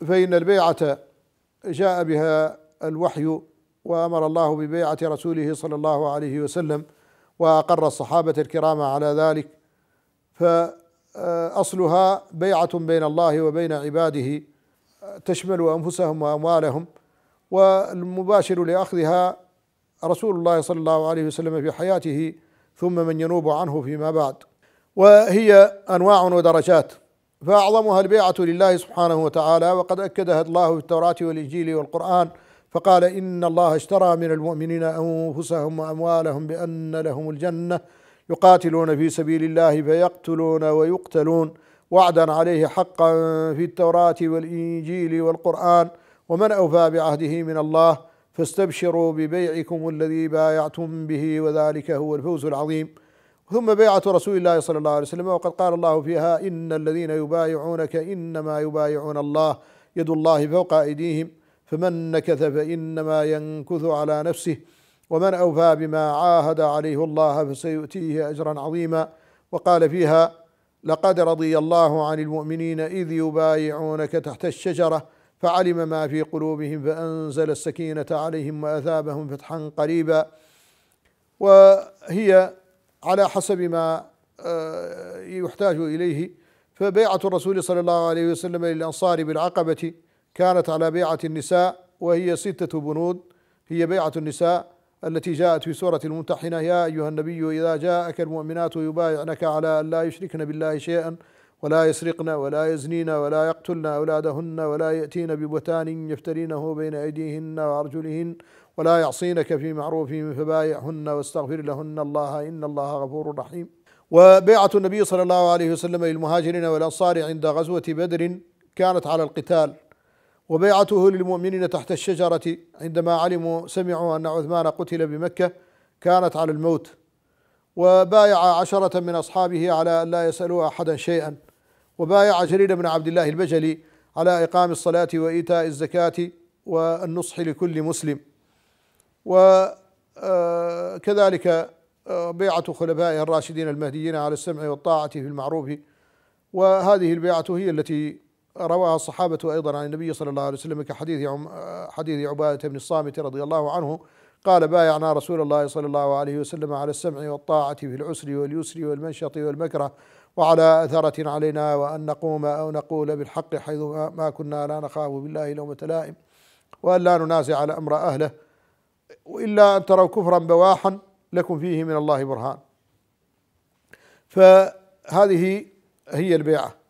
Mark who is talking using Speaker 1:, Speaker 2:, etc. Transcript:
Speaker 1: فإن البيعة جاء بها الوحي وأمر الله ببيعة رسوله صلى الله عليه وسلم وأقر الصحابة الكرام على ذلك فأصلها بيعة بين الله وبين عباده تشمل أنفسهم وأموالهم والمباشر لأخذها رسول الله صلى الله عليه وسلم في حياته ثم من ينوب عنه فيما بعد وهي أنواع ودرجات فأعظمها البيعة لله سبحانه وتعالى وقد أكدها الله في التوراة والإنجيل والقرآن فقال إن الله اشترى من المؤمنين أنفسهم وأموالهم بأن لهم الجنة يقاتلون في سبيل الله فيقتلون ويقتلون وعدا عليه حقا في التوراة والإنجيل والقرآن ومن أوفى بعهده من الله فاستبشروا ببيعكم الذي بايعتم به وذلك هو الفوز العظيم ثم بيعة رسول الله صلى الله عليه وسلم وقد قال الله فيها إن الذين يبايعونك إنما يبايعون الله يد الله فوق أيديهم فمن نكث فإنما ينكث على نفسه ومن أوفى بما عاهد عليه الله فسيؤتيه أجرا عظيما وقال فيها لقد رضي الله عن المؤمنين إذ يبايعونك تحت الشجرة فعلم ما في قلوبهم فأنزل السكينة عليهم وأثابهم فتحا قريبا وهي على حسب ما آه، يحتاج إليه فبيعة الرسول صلى الله عليه وسلم للأنصار بالعقبة كانت على بيعة النساء وهي ستة بنود هي بيعة النساء التي جاءت في سورة الممتحنة يا أيها النبي إذا جاءك المؤمنات يبايعنك على أن لا يشركن بالله شيئا ولا يسرقن ولا يزنين ولا يقتلن أولادهن ولا يأتين ببتان يفترينه بين أيديهن وأرجلهن ولا يعصينك في معروف فبايعهن واستغفر لهن الله إن الله غفور رحيم وبيعة النبي صلى الله عليه وسلم للمهاجرين والأنصار عند غزوة بدر كانت على القتال وبيعته للمؤمنين تحت الشجرة عندما علموا سمعوا أن عثمان قتل بمكة كانت على الموت وبايع عشرة من أصحابه على أن لا يسألوا أحدا شيئا وبايع جرير بن عبد الله البجلي على إقام الصلاة وإيتاء الزكاة والنصح لكل مسلم وكذلك آه، آه، بيعة خلفائه الراشدين المهديين على السمع والطاعة في المعروف وهذه البيعة هي التي رواها الصحابة أيضا عن النبي صلى الله عليه وسلم كحديث آه، حديث عبادة بن الصامت رضي الله عنه قال بايعنا رسول الله صلى الله عليه وسلم على السمع والطاعة في العسر واليسر والمنشط والمكره وعلى أثرة علينا وأن نقوم أو نقول بالحق حيث ما كنا لا نخاف بالله لومة لائم وأن لا ننازع على أمر أهله إلا أن تروا كفرا بواحا لكم فيه من الله برهان فهذه هي البيعة